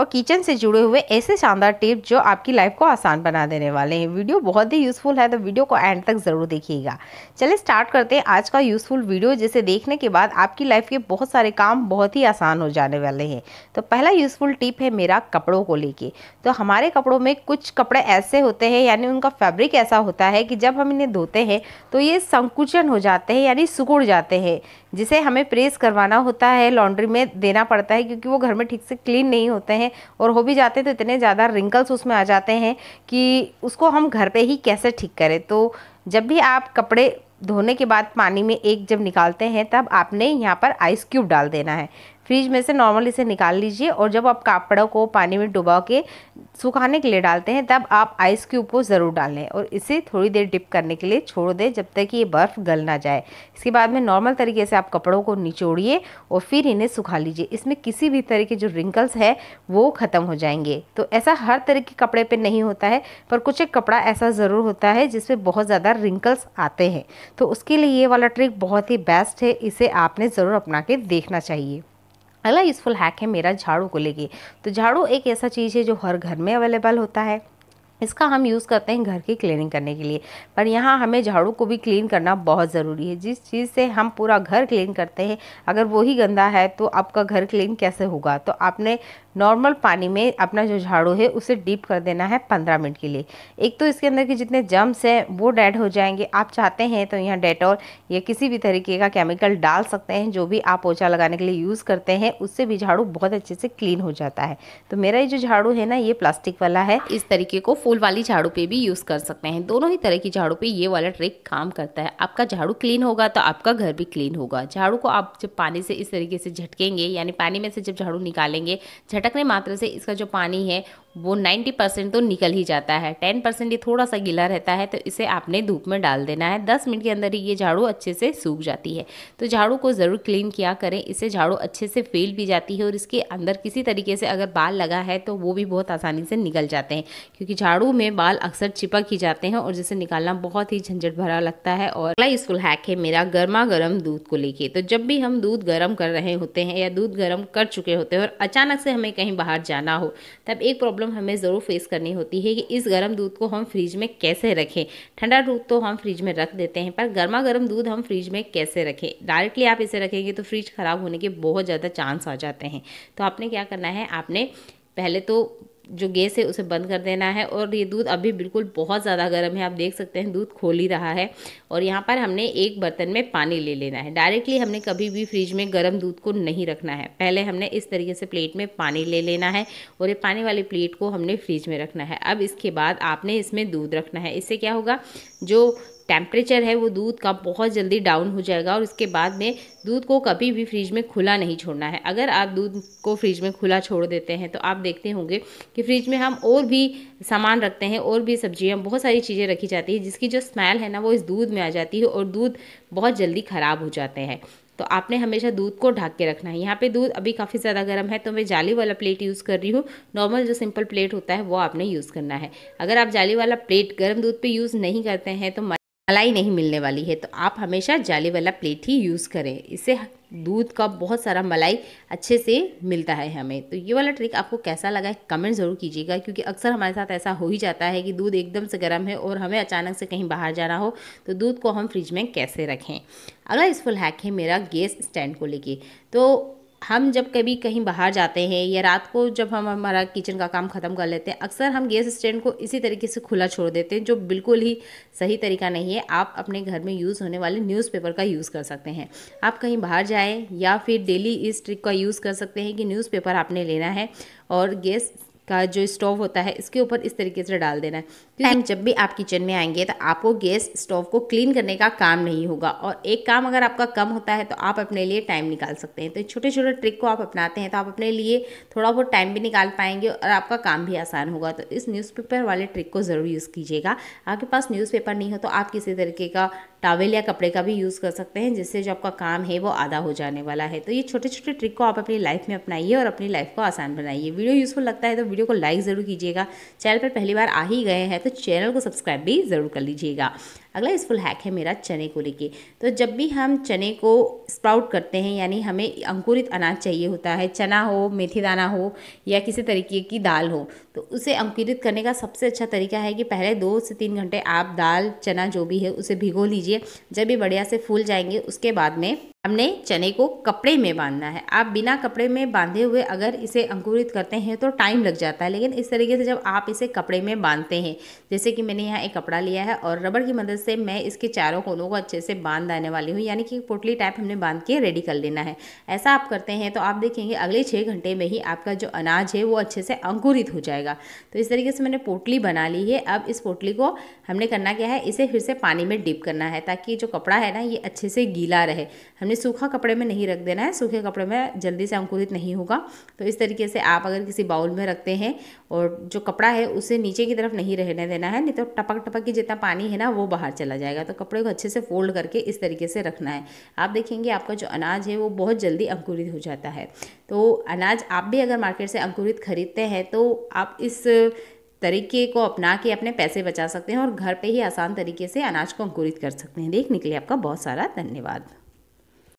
और किचन से जुड़े हुए ऐसे शानदार टिप जो आपकी लाइफ को आसान बना देने वाले हैं वीडियो बहुत ही यूज़फुल है तो वीडियो को एंड तक ज़रूर देखिएगा चलिए स्टार्ट करते हैं आज का यूज़फुल वीडियो जिसे देखने के बाद आपकी लाइफ के बहुत सारे काम बहुत ही आसान हो जाने वाले हैं तो पहला यूज़फुल टिप है मेरा कपड़ों को लेके तो हमारे कपड़ों में कुछ कपड़े ऐसे होते हैं यानी उनका फैब्रिक ऐसा होता है कि जब हम इन्हें धोते हैं तो ये संकुचन हो जाते हैं यानी सुकुड़ जाते हैं जिसे हमें प्रेस करवाना होता है लॉन्ड्री में देना पड़ता है क्योंकि वो घर में ठीक से क्लीन नहीं होते हैं हैं और हो भी जाते हैं तो इतने ज़्यादा रिंकल्स उसमें आ जाते हैं कि उसको हम घर पे ही कैसे ठीक करें तो जब भी आप कपड़े धोने के बाद पानी में एक जब निकालते हैं तब आपने यहाँ पर आइस क्यूब डाल देना है फ्रिज में से नॉर्मल इसे निकाल लीजिए और जब आप कापड़ों को पानी में डुबा के सुखाने के लिए डालते हैं तब आप आइस क्यूब को ज़रूर डालें और इसे थोड़ी देर डिप करने के लिए छोड़ दें जब तक कि ये बर्फ़ गल ना जाए इसके बाद में नॉर्मल तरीके से आप कपड़ों को निचोड़िए और फिर इन्हें सुखा लीजिए इसमें किसी भी तरह के जो रिंकल्स है वो ख़त्म हो जाएंगे तो ऐसा हर तरह के कपड़े पर नहीं होता है पर कुछ एक कपड़ा ऐसा ज़रूर होता है जिसमें बहुत ज़्यादा रिंकल्स आते हैं तो उसके लिए ये वाला ट्रिक बहुत ही बेस्ट है इसे आपने ज़रूर अपना के देखना चाहिए अगला यूज़फुल हैक है मेरा झाड़ू को लेके तो झाड़ू एक ऐसा चीज़ है जो हर घर में अवेलेबल होता है इसका हम यूज़ करते हैं घर की क्लीनिंग करने के लिए पर यहाँ हमें झाड़ू को भी क्लीन करना बहुत ज़रूरी है जिस चीज़ से हम पूरा घर क्लीन करते हैं अगर वही गंदा है तो आपका घर क्लीन कैसे होगा तो आपने नॉर्मल पानी में अपना जो झाड़ू है उसे डीप कर देना है पंद्रह मिनट के लिए एक तो इसके अंदर के जितने जम्स हैं वो डेड हो जाएंगे आप चाहते हैं तो यहाँ डेटॉल या किसी भी तरीके का केमिकल डाल सकते हैं जो भी आप ओछा लगाने के लिए यूज़ करते हैं उससे भी झाड़ू बहुत अच्छे से क्लीन हो जाता है तो मेरा ये जो झाड़ू है ना ये प्लास्टिक वाला है इस तरीके को फूल वाली झाड़ू पे भी यूज़ कर सकते हैं दोनों ही तरह की झाड़ू पे ये वाला ट्रिक काम करता है आपका झाड़ू क्लीन होगा तो आपका घर भी क्लीन होगा झाड़ू को आप जब पानी से इस तरीके से झटकेंगे यानी पानी में से जब झाड़ू निकालेंगे झटकने मात्र से इसका जो पानी है वो 90 परसेंट तो निकल ही जाता है 10 परसेंट ये थोड़ा सा गीला रहता है तो इसे आपने धूप में डाल देना है 10 मिनट के अंदर ही ये झाड़ू अच्छे से सूख जाती है तो झाड़ू को ज़रूर क्लीन किया करें इससे झाड़ू अच्छे से फेल भी जाती है और इसके अंदर किसी तरीके से अगर बाल लगा है तो वो भी बहुत आसानी से निकल जाते हैं क्योंकि झाड़ू में बाल अक्सर चिपक ही जाते हैं और जिसे निकालना बहुत ही झंझट भरा लगता है और अगला यूजफुल हैक है मेरा गर्मा गर्म दूध को लेके तो जब भी हम दूध गर्म कर रहे होते हैं या दूध गर्म कर चुके होते हैं और अचानक से हमें कहीं बाहर जाना हो तब एक प्रॉब्लम प्रॉब्लम हमें ज़रूर फेस करनी होती है कि इस गर्म दूध को हम फ्रिज में कैसे रखें ठंडा दूध तो हम फ्रिज में रख देते हैं पर गर्मा गर्म दूध हम फ्रिज में कैसे रखें डायरेक्टली आप इसे रखेंगे तो फ्रिज ख़राब होने के बहुत ज़्यादा चांस आ जाते हैं तो आपने क्या करना है आपने पहले तो जो गैस है उसे बंद कर देना है और ये दूध अभी बिल्कुल बहुत ज़्यादा गर्म है आप देख सकते हैं दूध खोल ही रहा है और यहाँ पर हमने एक बर्तन में पानी ले लेना है डायरेक्टली हमने कभी भी फ्रिज में गर्म दूध को नहीं रखना है पहले हमने इस तरीके से प्लेट में पानी ले लेना है और ये पानी वाली प्लेट को हमने फ्रिज में रखना है अब इसके बाद आपने इसमें दूध रखना है इससे क्या होगा जो टेम्परेचर है वो दूध का बहुत जल्दी डाउन हो जाएगा और उसके बाद में दूध को कभी भी फ्रिज में खुला नहीं छोड़ना है अगर आप दूध को फ्रिज में खुला छोड़ देते हैं तो आप देखते होंगे कि फ्रिज में हम और भी सामान रखते हैं और भी सब्जियाँ बहुत सारी चीज़ें रखी जाती है जिसकी जो स्मेल है ना वो इस दूध में आ जाती है और दूध बहुत जल्दी ख़राब हो जाते हैं तो आपने हमेशा दूध को ढक के रखना है यहाँ पे दूध अभी काफ़ी ज़्यादा गर्म है तो मैं जाली वाला प्लेट यूज़ कर रही हूँ नॉर्मल जो सिंपल प्लेट होता है वो आपने यूज़ करना है अगर आप जाली वाला प्लेट गर्म दूध पे यूज़ नहीं करते हैं तो मलाई नहीं मिलने वाली है तो आप हमेशा जाली वाला प्लेट ही यूज़ करें इससे दूध का बहुत सारा मलाई अच्छे से मिलता है हमें तो ये वाला ट्रिक आपको कैसा लगा है कमेंट ज़रूर कीजिएगा क्योंकि अक्सर हमारे साथ ऐसा हो ही जाता है कि दूध एकदम से गर्म है और हमें अचानक से कहीं बाहर जाना हो तो दूध को हम फ्रिज में कैसे रखें अगला यूज़फुल हैक है मेरा गैस स्टैंड को लेके तो हम जब कभी कहीं बाहर जाते हैं या रात को जब हम हमारा किचन का काम ख़त्म कर लेते हैं अक्सर हम गैस स्टैंड को इसी तरीके से खुला छोड़ देते हैं जो बिल्कुल ही सही तरीका नहीं है आप अपने घर में यूज़ होने वाले न्यूज़पेपर का यूज़ कर सकते हैं आप कहीं बाहर जाएँ या फिर डेली इस ट्रिक का यूज़ कर सकते हैं कि न्यूज़पेपर आपने लेना है और गैस का जो स्टोव होता है इसके ऊपर इस तरीके से डाल देना है क्योंकि जब भी आप किचन में आएंगे तो आपको गैस स्टोव को क्लीन करने का काम नहीं होगा और एक काम अगर आपका कम होता है तो आप अपने लिए टाइम निकाल सकते हैं तो छोटे छोटे ट्रिक को आप अपनाते हैं तो आप अपने लिए थोड़ा बहुत टाइम भी निकाल पाएंगे और आपका काम भी आसान होगा तो इस न्यूज़पेपर वाले ट्रिक को ज़रूर यूज़ कीजिएगा आपके पास न्यूज़पेपर नहीं हो तो आप किसी तरीके का टावेल या कपड़े का भी यूज़ कर सकते हैं जिससे जो आपका काम है वो आधा हो जाने वाला है तो ये छोटे छोटे ट्रिक को आप अपनी लाइफ में अपनाइए और अपनी लाइफ को आसान बनाइए वीडियो यूज़फुल लगता है तो वीडियो को लाइक ज़रूर कीजिएगा चैनल पर पहली बार आ ही गए हैं तो चैनल को सब्सक्राइब भी ज़रूर कर लीजिएगा अगला यूज़फुल हैक है मेरा चने को लेके तो जब भी हम चने को स्प्राउट करते हैं यानी हमें अंकुरित अनाज चाहिए होता है चना हो मेथी दाना हो या किसी तरीके की दाल हो तो उसे अंकुरित करने का सबसे अच्छा तरीका है कि पहले दो से तीन घंटे आप दाल चना जो भी है उसे भिगो लीजिए जब भी बढ़िया से फूल जाएंगे उसके बाद में हमने चने को कपड़े में बांधना है आप बिना कपड़े में बांधे हुए अगर इसे अंकुरित करते हैं तो टाइम लग जाता है लेकिन इस तरीके से जब आप इसे कपड़े में बांधते हैं जैसे कि मैंने यहाँ एक कपड़ा लिया है और रबड़ की मदद से मैं इसके चारों कोनों को अच्छे से बांध आने वाली हूँ यानी कि पोटली टाइप हमने बांध के रेडी कर लेना है ऐसा आप करते हैं तो आप देखेंगे अगले छः घंटे में ही आपका जो अनाज है वो अच्छे से अंकुरित हो जाएगा तो इस तरीके से मैंने पोटली बना ली है अब इस पोटली को हमने करना क्या है इसे फिर से पानी में डिप करना है ताकि जो कपड़ा है ना ये अच्छे से गीला रहे हमने हमने सूखा कपड़े में नहीं रख देना है सूखे कपड़े में जल्दी से अंकुरित नहीं होगा तो इस तरीके से आप अगर किसी बाउल में रखते हैं और जो कपड़ा है उसे नीचे की तरफ नहीं रहने देना है नहीं तो टपक टपक की जितना पानी है ना वो बाहर चला जाएगा तो कपड़े को अच्छे से फोल्ड करके इस तरीके से रखना है आप देखेंगे आपका जो अनाज है वो बहुत जल्दी अंकुरित हो जाता है तो अनाज आप भी अगर मार्केट से अंकुरित खरीदते हैं तो आप इस तरीके को अपना के अपने पैसे बचा सकते हैं और घर पे ही आसान तरीके से अनाज को अंकुरित कर सकते हैं देखने के लिए आपका बहुत सारा धन्यवाद